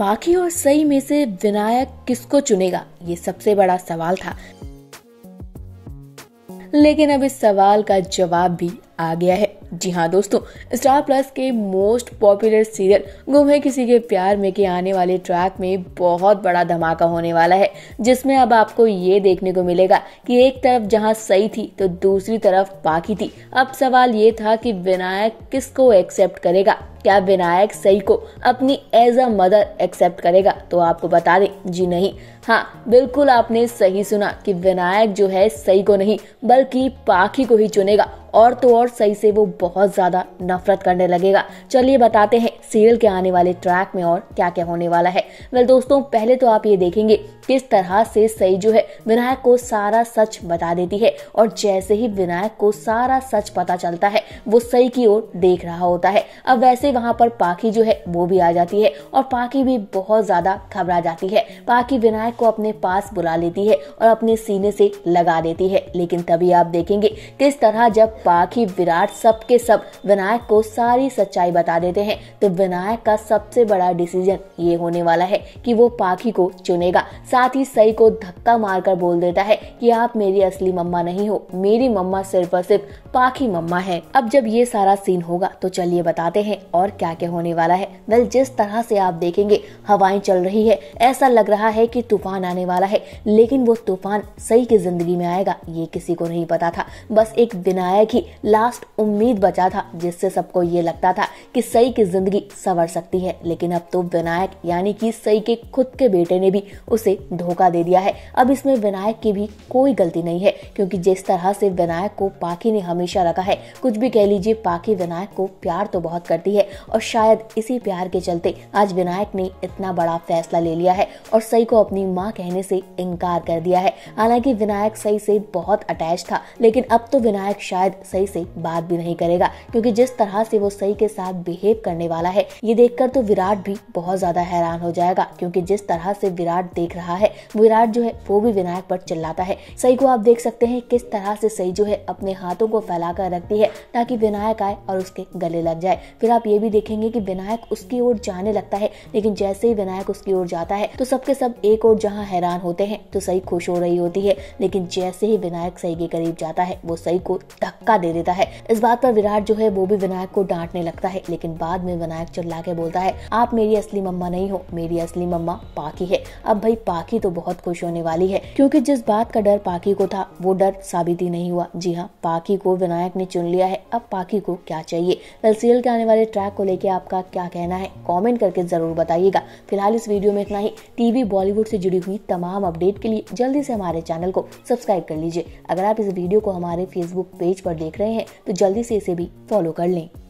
बाकी और सही में से विनायक किसको चुनेगा ये सबसे बड़ा सवाल था लेकिन अब इस सवाल का जवाब भी आ गया है जी हाँ दोस्तों स्टार प्लस के most popular serial Ghum Hai किसी के प्यार में के आने वाले ट्रैक में बहुत बड़ा धमाका होने वाला है जिसमें अब आपको ये देखने को मिलेगा कि एक तरफ जहाँ सही थी तो दूसरी तरफ बाकी थी अब सवाल ये था कि विनायक किसको एक्सेप्ट करेगा क्या विनायक सई को अपनी एज अ मदर एक्सेप्ट करेगा तो आपको बता दें जी नहीं हाँ बिल्कुल आपने सही सुना कि विनायक जो है सई को नहीं बल्कि पाखी को ही चुनेगा और तो और सही से वो बहुत ज़्यादा नफरत करने लगेगा चलिए बताते हैं सीरियल के आने वाले ट्रैक में और क्या क्या होने वाला है वेल दोस्तों पहले तो आप ये देखेंगे किस तरह से सई जो है विनायक को सारा सच बता देती है और जैसे ही विनायक को सारा सच पता चलता है वो सही की ओर देख रहा होता है अब वैसे से वहाँ पर पाखी जो है वो भी आ जाती है और पाखी भी बहुत ज्यादा घबरा जाती है पाखी विनायक को अपने पास बुला लेती है और अपने सीने से लगा देती है लेकिन तभी आप देखेंगे किस तरह जब पाखी विराट सब के सब विनायक को सारी सच्चाई बता देते हैं तो विनायक का सबसे बड़ा डिसीजन ये होने वाला है कि वो पाखी को चुनेगा साथ ही सई को धक्का मारकर बोल देता है कि आप मेरी असली मम्मा नहीं हो मेरी मम्मा सिर्फ और सिर्फ पाखी मम्मा है अब जब ये सारा सीन होगा तो चलिए बताते हैं और और क्या क्या होने वाला है वेल जिस तरह से आप देखेंगे हवाएं चल रही है ऐसा लग रहा है कि तूफान आने वाला है लेकिन वो तूफान सही की जिंदगी में आएगा ये किसी को नहीं पता था बस एक विनायक ही लास्ट उम्मीद बचा था जिससे सबको ये लगता था कि सही की जिंदगी संवर सकती है लेकिन अब तो विनायक यानी कि सई के खुद के बेटे ने भी उसे धोखा दे दिया है अब इसमें विनायक की भी कोई गलती नहीं है क्योंकि जिस तरह से विनायक को पाखी ने हमेशा रखा है कुछ भी कह लीजिए पाखी विनायक को प्यार तो बहुत करती है और शायद इसी प्यार के चलते आज विनायक ने इतना बड़ा फैसला ले लिया है और सई को अपनी माँ कहने से इनकार कर दिया है हालांकि विनायक सई से बहुत अटैच था लेकिन अब तो विनायक शायद सई से बात भी नहीं करेगा क्योंकि जिस तरह से वो सई के साथ बिहेव करने वाला है ये देखकर तो विराट भी बहुत ज्यादा हैरान हो जाएगा क्योंकि जिस तरह से विराट देख रहा है विराट जो है वो भी विनायक पर चिल्लाता है सई को आप देख सकते हैं किस तरह से सई जो है अपने हाथों को फैलाकर रखती है ताकि विनायक आए और उसके गले लग जाए फिर आप ये भी देखेंगे कि विनायक उसकी ओर जाने लगता है लेकिन जैसे ही विनायक उसकी ओर जाता है तो सबके सब एक और जहाँ हैरान होते हैं तो सई खुश हो रही होती है लेकिन जैसे ही विनायक सई के करीब जाता है वो सई को धक्का दे देता है इस बात पर विराट जो है वो भी विनायक को डांटने लगता है लेकिन बाद में विनायक चिल्ला के बोलता है आप मेरी असली मम्मा नहीं हो मेरी असली मम्मा पाकी है अब भाई पाकी तो बहुत खुश होने वाली है क्योंकि जिस बात का डर पाकी को था वो डर साबित ही नहीं हुआ जी हाँ पाकी को विनायक ने चुन लिया है अब पाकी को क्या चाहिए वेल के आने वाले ट्रैक खलनायक को लेकर आपका क्या कहना है कॉमेंट करके ज़रूर बताइएगा फिलहाल इस वीडियो में इतना ही टीवी बॉलीवुड से जुड़ी हुई तमाम अपडेट के लिए जल्दी से हमारे चैनल को सब्सक्राइब कर लीजिए अगर आप इस वीडियो को हमारे फेसबुक पेज पर देख रहे हैं तो जल्दी से इसे भी फॉलो कर लें